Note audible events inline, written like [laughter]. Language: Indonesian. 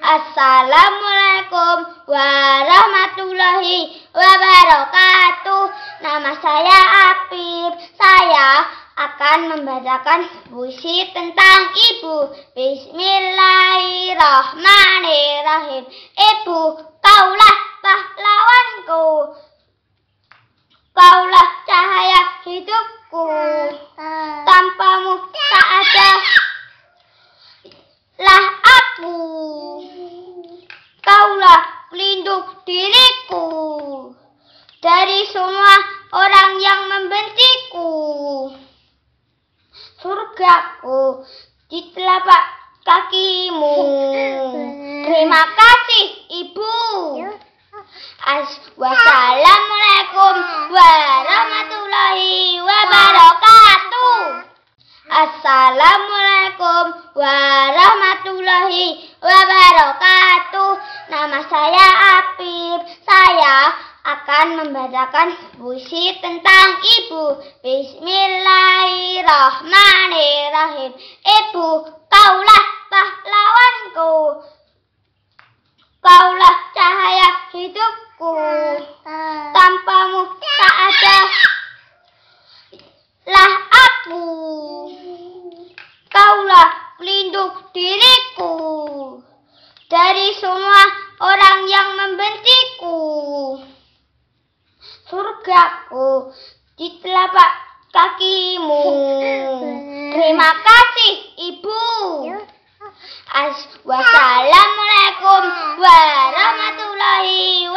Assalamualaikum warahmatullahi wabarakatuh. Nama saya Apip. Saya akan membacakan puisi tentang ibu. Bismillahirrahmanirrahim. Ibu diriku dari semua orang yang membenciku. Surgaku di telapak kakimu. [laughs] Terima kasih, Ibu. Ya. assalamualaikum warahmatullahi wabarakatuh. Assalamualaikum warahmatullahi membacakan puisi tentang ibu. Bismillahirrahmanirrahim. Ibu, kaulah pahlawanku. Kaulah cahaya hidupku. Tanpamu tak ada lah aku. Kaulah pelindung diriku dari semua orang yang programku di telapak kakimu. [laughs] Terima kasih, Ibu. Ya. Assalamualaikum, ya. warahmatullahi